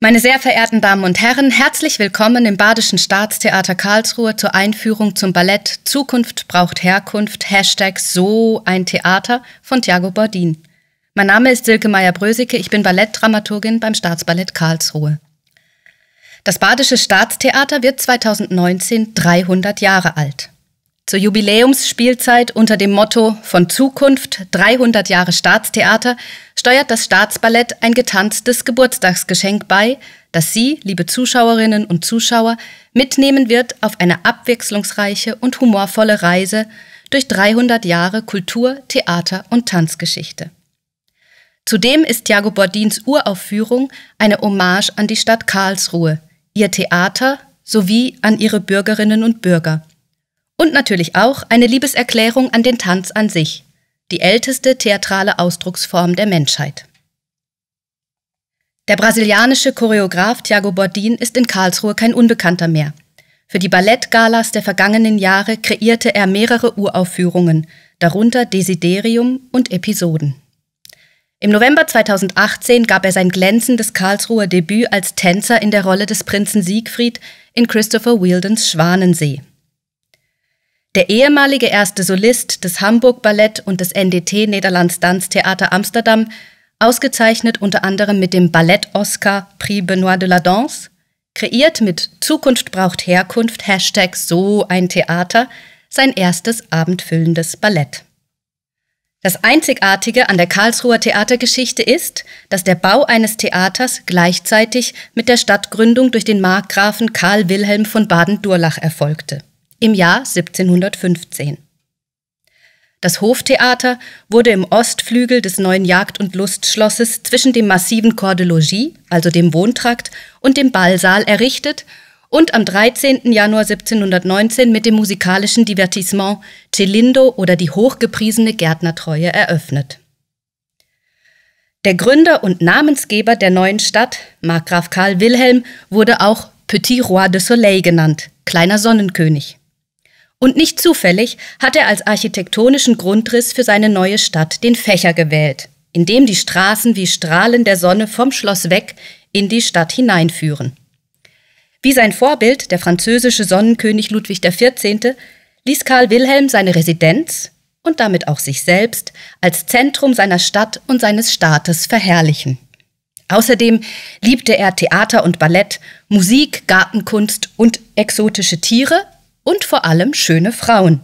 Meine sehr verehrten Damen und Herren, herzlich willkommen im Badischen Staatstheater Karlsruhe zur Einführung zum Ballett Zukunft braucht Herkunft, Hashtag So ein Theater von Thiago Bordin. Mein Name ist Silke Meyer-Brösicke, ich bin Ballettdramaturgin beim Staatsballett Karlsruhe. Das Badische Staatstheater wird 2019 300 Jahre alt zur Jubiläumsspielzeit unter dem Motto Von Zukunft 300 Jahre Staatstheater steuert das Staatsballett ein getanztes Geburtstagsgeschenk bei, das Sie, liebe Zuschauerinnen und Zuschauer, mitnehmen wird auf eine abwechslungsreiche und humorvolle Reise durch 300 Jahre Kultur, Theater und Tanzgeschichte. Zudem ist Jago Bordins Uraufführung eine Hommage an die Stadt Karlsruhe, ihr Theater sowie an ihre Bürgerinnen und Bürger – und natürlich auch eine Liebeserklärung an den Tanz an sich, die älteste theatrale Ausdrucksform der Menschheit. Der brasilianische Choreograf Thiago Bordin ist in Karlsruhe kein Unbekannter mehr. Für die Ballettgalas der vergangenen Jahre kreierte er mehrere Uraufführungen, darunter Desiderium und Episoden. Im November 2018 gab er sein glänzendes Karlsruher Debüt als Tänzer in der Rolle des Prinzen Siegfried in Christopher Wildens Schwanensee. Der ehemalige erste Solist des Hamburg Ballett und des NDT Nederlands Danstheater Amsterdam, ausgezeichnet unter anderem mit dem Ballett-Oscar Prix Benoit de la Danse, kreiert mit Zukunft braucht Herkunft Hashtag so ein Theater sein erstes abendfüllendes Ballett. Das Einzigartige an der Karlsruher Theatergeschichte ist, dass der Bau eines Theaters gleichzeitig mit der Stadtgründung durch den Markgrafen Karl Wilhelm von Baden-Durlach erfolgte im Jahr 1715. Das Hoftheater wurde im Ostflügel des neuen Jagd- und Lustschlosses zwischen dem massiven Corps de Logis, also dem Wohntrakt, und dem Ballsaal errichtet und am 13. Januar 1719 mit dem musikalischen Divertissement Celindo oder die hochgepriesene Gärtnertreue eröffnet. Der Gründer und Namensgeber der neuen Stadt, Markgraf Karl Wilhelm, wurde auch Petit Roi de Soleil genannt, kleiner Sonnenkönig. Und nicht zufällig hat er als architektonischen Grundriss für seine neue Stadt den Fächer gewählt, in dem die Straßen wie Strahlen der Sonne vom Schloss weg in die Stadt hineinführen. Wie sein Vorbild, der französische Sonnenkönig Ludwig XIV., ließ Karl Wilhelm seine Residenz und damit auch sich selbst als Zentrum seiner Stadt und seines Staates verherrlichen. Außerdem liebte er Theater und Ballett, Musik, Gartenkunst und exotische Tiere und vor allem schöne Frauen.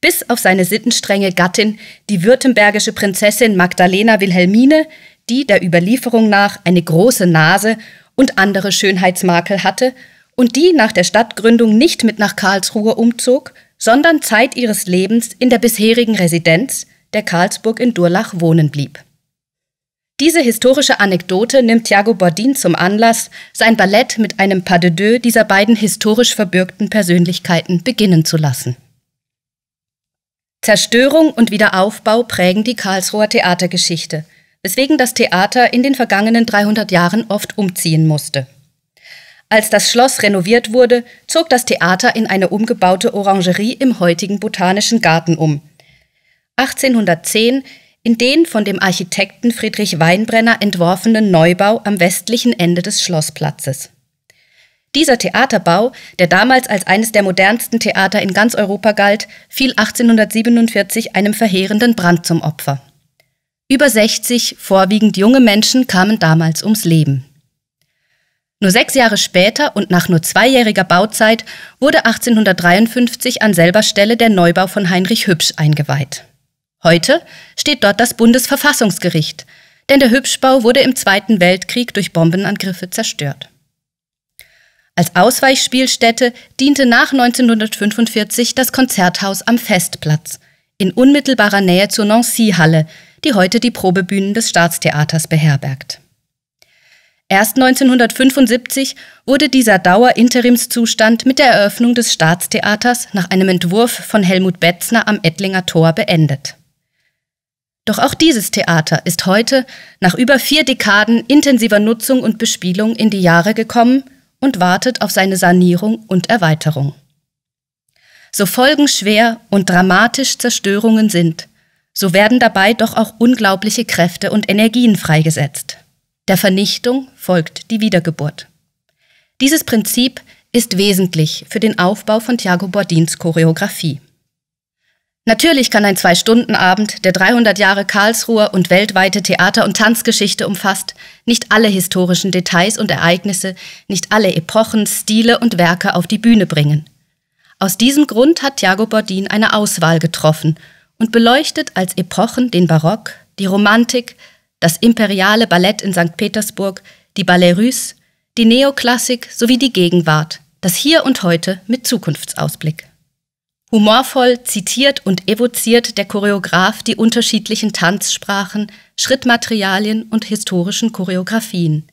Bis auf seine sittenstrenge Gattin, die württembergische Prinzessin Magdalena Wilhelmine, die der Überlieferung nach eine große Nase und andere Schönheitsmakel hatte und die nach der Stadtgründung nicht mit nach Karlsruhe umzog, sondern Zeit ihres Lebens in der bisherigen Residenz, der Karlsburg in Durlach, wohnen blieb. Diese historische Anekdote nimmt Thiago Bordin zum Anlass, sein Ballett mit einem Pas de deux dieser beiden historisch verbürgten Persönlichkeiten beginnen zu lassen. Zerstörung und Wiederaufbau prägen die Karlsruher Theatergeschichte, weswegen das Theater in den vergangenen 300 Jahren oft umziehen musste. Als das Schloss renoviert wurde, zog das Theater in eine umgebaute Orangerie im heutigen Botanischen Garten um – 1810 in den von dem Architekten Friedrich Weinbrenner entworfenen Neubau am westlichen Ende des Schlossplatzes. Dieser Theaterbau, der damals als eines der modernsten Theater in ganz Europa galt, fiel 1847 einem verheerenden Brand zum Opfer. Über 60, vorwiegend junge Menschen, kamen damals ums Leben. Nur sechs Jahre später und nach nur zweijähriger Bauzeit wurde 1853 an selber Stelle der Neubau von Heinrich Hübsch eingeweiht. Heute steht dort das Bundesverfassungsgericht, denn der Hübschbau wurde im Zweiten Weltkrieg durch Bombenangriffe zerstört. Als Ausweichspielstätte diente nach 1945 das Konzerthaus am Festplatz in unmittelbarer Nähe zur Nancy-Halle, die heute die Probebühnen des Staatstheaters beherbergt. Erst 1975 wurde dieser Dauer-Interimszustand mit der Eröffnung des Staatstheaters nach einem Entwurf von Helmut Betzner am Ettlinger Tor beendet. Doch auch dieses Theater ist heute, nach über vier Dekaden intensiver Nutzung und Bespielung, in die Jahre gekommen und wartet auf seine Sanierung und Erweiterung. So folgenschwer und dramatisch Zerstörungen sind, so werden dabei doch auch unglaubliche Kräfte und Energien freigesetzt. Der Vernichtung folgt die Wiedergeburt. Dieses Prinzip ist wesentlich für den Aufbau von Thiago Bordins Choreografie. Natürlich kann ein Zwei-Stunden-Abend, der 300 Jahre Karlsruher und weltweite Theater- und Tanzgeschichte umfasst, nicht alle historischen Details und Ereignisse, nicht alle Epochen, Stile und Werke auf die Bühne bringen. Aus diesem Grund hat Thiago Bordin eine Auswahl getroffen und beleuchtet als Epochen den Barock, die Romantik, das imperiale Ballett in St. Petersburg, die Ballet Russe, die Neoklassik sowie die Gegenwart, das Hier und Heute mit Zukunftsausblick. Humorvoll zitiert und evoziert der Choreograf die unterschiedlichen Tanzsprachen, Schrittmaterialien und historischen Choreografien,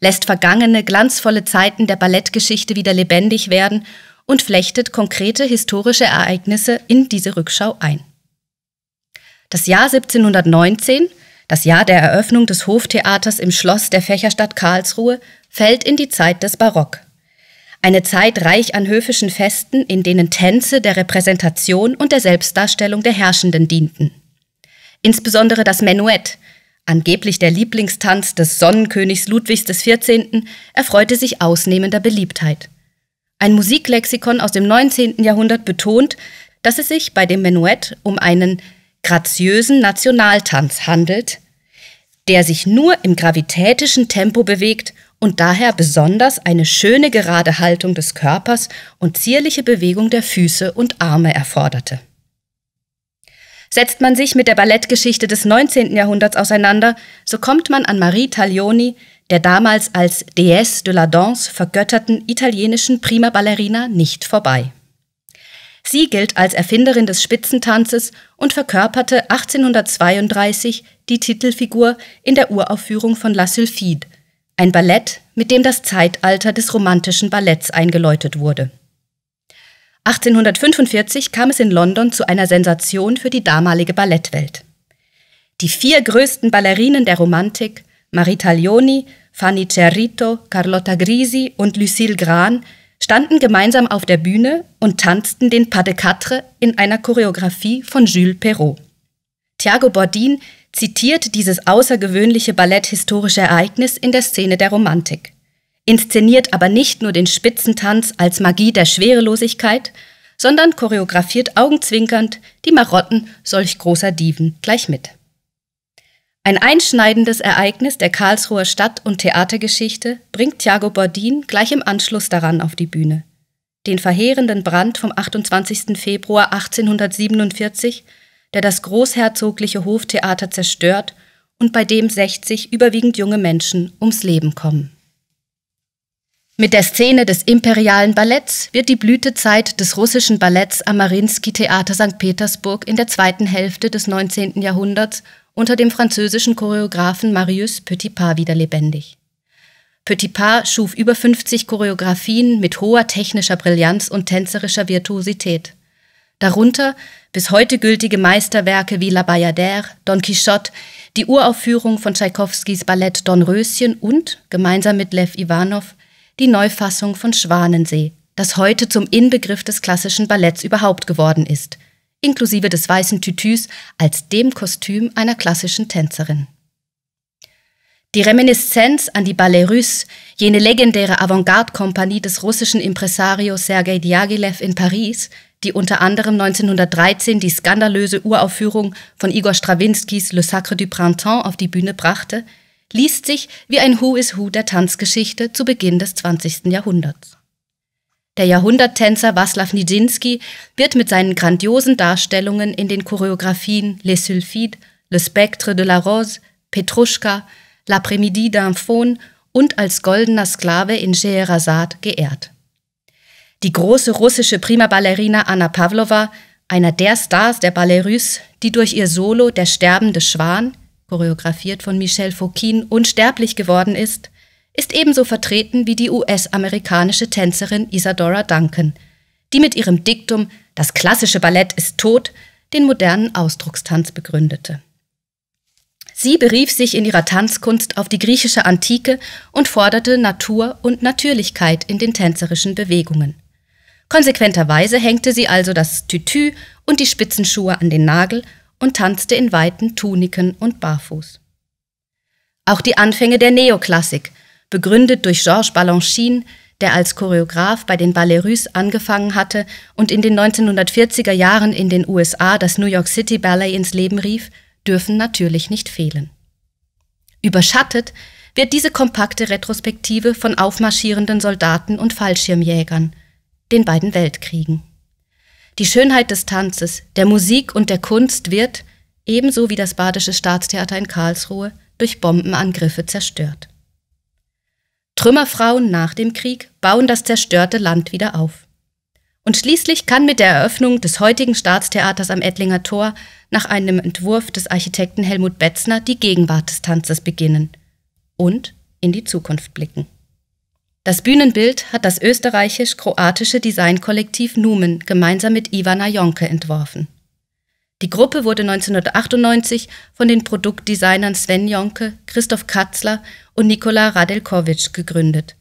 lässt vergangene glanzvolle Zeiten der Ballettgeschichte wieder lebendig werden und flechtet konkrete historische Ereignisse in diese Rückschau ein. Das Jahr 1719, das Jahr der Eröffnung des Hoftheaters im Schloss der Fächerstadt Karlsruhe, fällt in die Zeit des Barock. Eine Zeit reich an höfischen Festen, in denen Tänze der Repräsentation und der Selbstdarstellung der Herrschenden dienten. Insbesondere das Menuett, angeblich der Lieblingstanz des Sonnenkönigs Ludwigs XIV., erfreute sich ausnehmender Beliebtheit. Ein Musiklexikon aus dem 19. Jahrhundert betont, dass es sich bei dem Menuett um einen graziösen Nationaltanz handelt, der sich nur im gravitätischen Tempo bewegt und daher besonders eine schöne gerade Haltung des Körpers und zierliche Bewegung der Füße und Arme erforderte. Setzt man sich mit der Ballettgeschichte des 19. Jahrhunderts auseinander, so kommt man an Marie Taglioni, der damals als Déesse de la Danse vergötterten italienischen Prima Ballerina, nicht vorbei. Sie gilt als Erfinderin des Spitzentanzes und verkörperte 1832 die Titelfigur in der Uraufführung von La Sylphide ein Ballett, mit dem das Zeitalter des romantischen Balletts eingeläutet wurde. 1845 kam es in London zu einer Sensation für die damalige Ballettwelt. Die vier größten Ballerinen der Romantik, Marie Taglioni, Fanny Cerrito, Carlotta Grisi und Lucille Gran, standen gemeinsam auf der Bühne und tanzten den Pas de Quatre in einer Choreografie von Jules Perrault. Thiago Bordin zitiert dieses außergewöhnliche Ballett historische Ereignis in der Szene der Romantik, inszeniert aber nicht nur den Spitzentanz als Magie der Schwerelosigkeit, sondern choreografiert augenzwinkernd die Marotten solch großer Diven gleich mit. Ein einschneidendes Ereignis der Karlsruher Stadt- und Theatergeschichte bringt Thiago Bordin gleich im Anschluss daran auf die Bühne. Den verheerenden Brand vom 28. Februar 1847 der das großherzogliche Hoftheater zerstört und bei dem 60 überwiegend junge Menschen ums Leben kommen. Mit der Szene des imperialen Balletts wird die Blütezeit des russischen Balletts am Marinsky Theater St. Petersburg in der zweiten Hälfte des 19. Jahrhunderts unter dem französischen Choreografen Marius Petipa wieder lebendig. Petipa schuf über 50 Choreografien mit hoher technischer Brillanz und tänzerischer Virtuosität darunter bis heute gültige Meisterwerke wie La Bayadère, Don Quixote, die Uraufführung von Tschaikowskis Ballett Don Röschen und, gemeinsam mit Lev Ivanov, die Neufassung von Schwanensee, das heute zum Inbegriff des klassischen Balletts überhaupt geworden ist, inklusive des weißen Tütüs als dem Kostüm einer klassischen Tänzerin. Die Reminiszenz an die Ballet Russe, jene legendäre Avantgarde-Kompanie des russischen Impresario Sergei Diaghilev in Paris, die unter anderem 1913 die skandalöse Uraufführung von Igor Strawinskys Le Sacre du Printemps auf die Bühne brachte, liest sich wie ein Who is Who der Tanzgeschichte zu Beginn des 20. Jahrhunderts. Der Jahrhunderttänzer Václav Nijinsky wird mit seinen grandiosen Darstellungen in den Choreografien Les Sulfides, Le Spectre de la Rose, Petruschka, L'après-midi d'un Faune und als goldener Sklave in Scheherazade geehrt die große russische Prima-Ballerina Anna Pavlova, einer der Stars der Ballet die durch ihr Solo Der sterbende Schwan, choreografiert von Michel Fouquin, unsterblich geworden ist, ist ebenso vertreten wie die US-amerikanische Tänzerin Isadora Duncan, die mit ihrem Diktum Das klassische Ballett ist tot den modernen Ausdruckstanz begründete. Sie berief sich in ihrer Tanzkunst auf die griechische Antike und forderte Natur und Natürlichkeit in den tänzerischen Bewegungen. Konsequenterweise hängte sie also das Tütü und die Spitzenschuhe an den Nagel und tanzte in weiten Tuniken und barfuß. Auch die Anfänge der Neoklassik, begründet durch Georges Balanchine, der als Choreograf bei den Ballet Russe angefangen hatte und in den 1940er Jahren in den USA das New York City Ballet ins Leben rief, dürfen natürlich nicht fehlen. Überschattet wird diese kompakte Retrospektive von aufmarschierenden Soldaten und Fallschirmjägern, den beiden Weltkriegen. Die Schönheit des Tanzes, der Musik und der Kunst wird, ebenso wie das Badische Staatstheater in Karlsruhe, durch Bombenangriffe zerstört. Trümmerfrauen nach dem Krieg bauen das zerstörte Land wieder auf. Und schließlich kann mit der Eröffnung des heutigen Staatstheaters am Ettlinger Tor nach einem Entwurf des Architekten Helmut Betzner die Gegenwart des Tanzes beginnen und in die Zukunft blicken. Das Bühnenbild hat das österreichisch-kroatische Designkollektiv Numen gemeinsam mit Ivana Jonke entworfen. Die Gruppe wurde 1998 von den Produktdesignern Sven Jonke, Christoph Katzler und Nikola Radelkovic gegründet,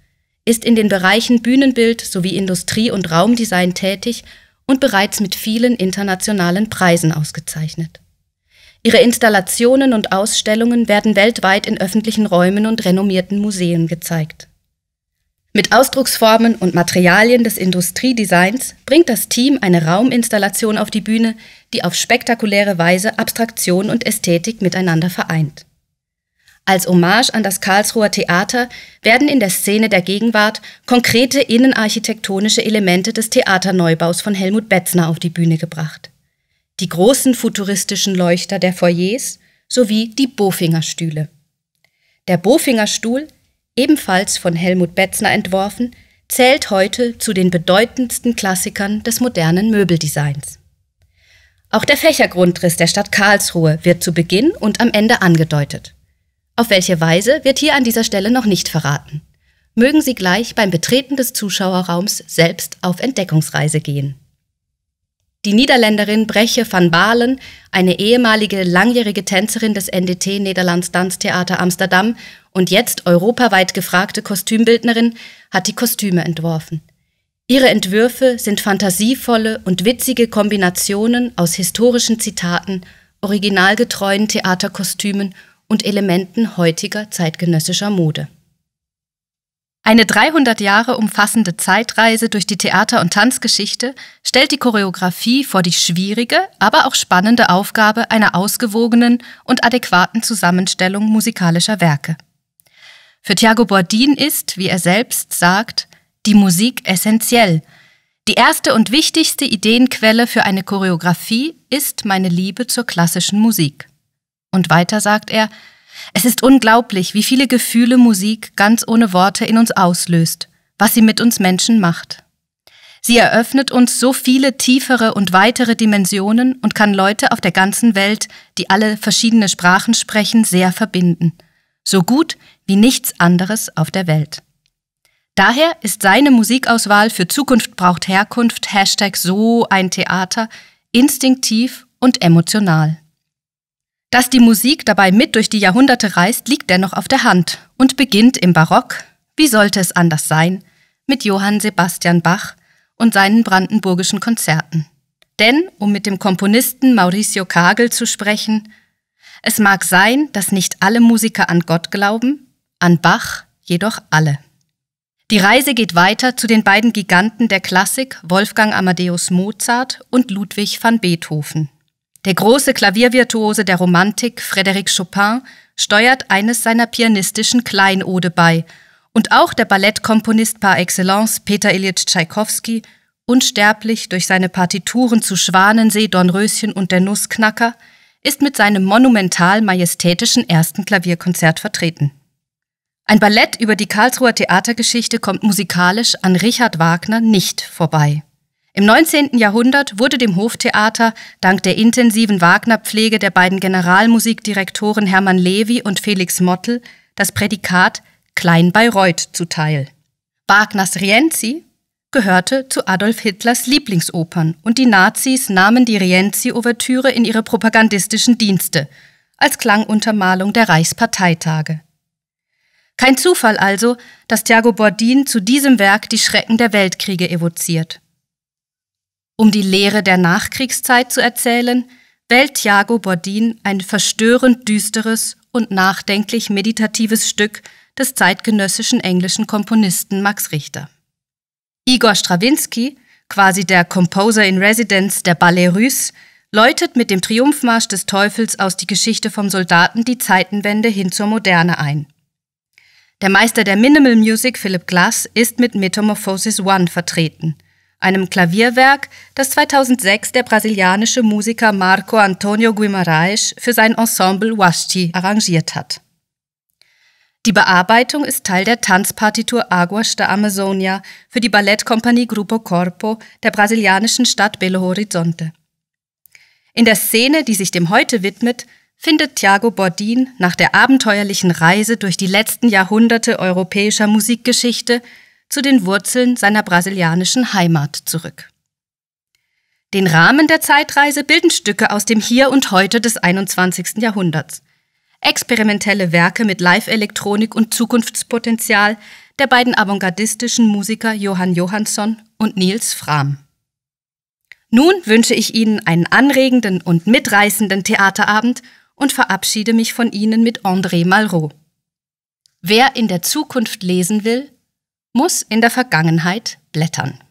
ist in den Bereichen Bühnenbild sowie Industrie- und Raumdesign tätig und bereits mit vielen internationalen Preisen ausgezeichnet. Ihre Installationen und Ausstellungen werden weltweit in öffentlichen Räumen und renommierten Museen gezeigt. Mit Ausdrucksformen und Materialien des Industriedesigns bringt das Team eine Rauminstallation auf die Bühne, die auf spektakuläre Weise Abstraktion und Ästhetik miteinander vereint. Als Hommage an das Karlsruher Theater werden in der Szene der Gegenwart konkrete innenarchitektonische Elemente des Theaterneubaus von Helmut Betzner auf die Bühne gebracht. Die großen futuristischen Leuchter der Foyers sowie die Bofingerstühle. Der Bofingerstuhl ebenfalls von Helmut Betzner entworfen, zählt heute zu den bedeutendsten Klassikern des modernen Möbeldesigns. Auch der Fächergrundriss der Stadt Karlsruhe wird zu Beginn und am Ende angedeutet. Auf welche Weise wird hier an dieser Stelle noch nicht verraten. Mögen Sie gleich beim Betreten des Zuschauerraums selbst auf Entdeckungsreise gehen. Die Niederländerin Breche van Balen, eine ehemalige langjährige Tänzerin des NDT Nederlands Tanztheater Amsterdam und jetzt europaweit gefragte Kostümbildnerin, hat die Kostüme entworfen. Ihre Entwürfe sind fantasievolle und witzige Kombinationen aus historischen Zitaten, originalgetreuen Theaterkostümen und Elementen heutiger zeitgenössischer Mode. Eine 300 Jahre umfassende Zeitreise durch die Theater- und Tanzgeschichte stellt die Choreografie vor die schwierige, aber auch spannende Aufgabe einer ausgewogenen und adäquaten Zusammenstellung musikalischer Werke. Für Thiago Bordin ist, wie er selbst sagt, die Musik essentiell. Die erste und wichtigste Ideenquelle für eine Choreografie ist meine Liebe zur klassischen Musik. Und weiter sagt er, es ist unglaublich, wie viele Gefühle Musik ganz ohne Worte in uns auslöst, was sie mit uns Menschen macht. Sie eröffnet uns so viele tiefere und weitere Dimensionen und kann Leute auf der ganzen Welt, die alle verschiedene Sprachen sprechen, sehr verbinden. So gut wie nichts anderes auf der Welt. Daher ist seine Musikauswahl für Zukunft braucht Herkunft Hashtag so ein Theater instinktiv und emotional. Dass die Musik dabei mit durch die Jahrhunderte reist, liegt dennoch auf der Hand und beginnt im Barock, wie sollte es anders sein, mit Johann Sebastian Bach und seinen brandenburgischen Konzerten. Denn, um mit dem Komponisten Mauricio Kagel zu sprechen, es mag sein, dass nicht alle Musiker an Gott glauben, an Bach jedoch alle. Die Reise geht weiter zu den beiden Giganten der Klassik, Wolfgang Amadeus Mozart und Ludwig van Beethoven. Der große Klaviervirtuose der Romantik, Frédéric Chopin, steuert eines seiner pianistischen Kleinode bei. Und auch der Ballettkomponist par excellence Peter Ilyich Tschaikowski, unsterblich durch seine Partituren zu Schwanensee, Dornröschen und der Nussknacker, ist mit seinem monumental majestätischen ersten Klavierkonzert vertreten. Ein Ballett über die Karlsruher Theatergeschichte kommt musikalisch an Richard Wagner nicht vorbei. Im 19. Jahrhundert wurde dem Hoftheater dank der intensiven Wagnerpflege der beiden Generalmusikdirektoren Hermann Levi und Felix Mottl das Prädikat Klein Bayreuth zuteil. Wagners Rienzi gehörte zu Adolf Hitlers Lieblingsopern und die Nazis nahmen die Rienzi-Ouvertüre in ihre propagandistischen Dienste als Klanguntermalung der Reichsparteitage. Kein Zufall also, dass Thiago Bordin zu diesem Werk die Schrecken der Weltkriege evoziert. Um die Lehre der Nachkriegszeit zu erzählen, wählt Thiago Bordin ein verstörend düsteres und nachdenklich meditatives Stück des zeitgenössischen englischen Komponisten Max Richter. Igor Strawinski, quasi der Composer in Residence der Ballet Russe, läutet mit dem Triumphmarsch des Teufels aus die Geschichte vom Soldaten die Zeitenwende hin zur Moderne ein. Der Meister der Minimal Music Philip Glass ist mit Metamorphosis One vertreten – einem Klavierwerk, das 2006 der brasilianische Musiker Marco Antonio Guimarães für sein Ensemble Washti arrangiert hat. Die Bearbeitung ist Teil der Tanzpartitur Aguas da Amazonia für die Ballettkompanie Grupo Corpo der brasilianischen Stadt Belo Horizonte. In der Szene, die sich dem heute widmet, findet Thiago Bordin nach der abenteuerlichen Reise durch die letzten Jahrhunderte europäischer Musikgeschichte zu den Wurzeln seiner brasilianischen Heimat zurück. Den Rahmen der Zeitreise bilden Stücke aus dem Hier und Heute des 21. Jahrhunderts. Experimentelle Werke mit Live-Elektronik und Zukunftspotenzial der beiden avantgardistischen Musiker Johann Johansson und Nils Frahm. Nun wünsche ich Ihnen einen anregenden und mitreißenden Theaterabend und verabschiede mich von Ihnen mit André Malraux. Wer in der Zukunft lesen will, muss in der Vergangenheit blättern.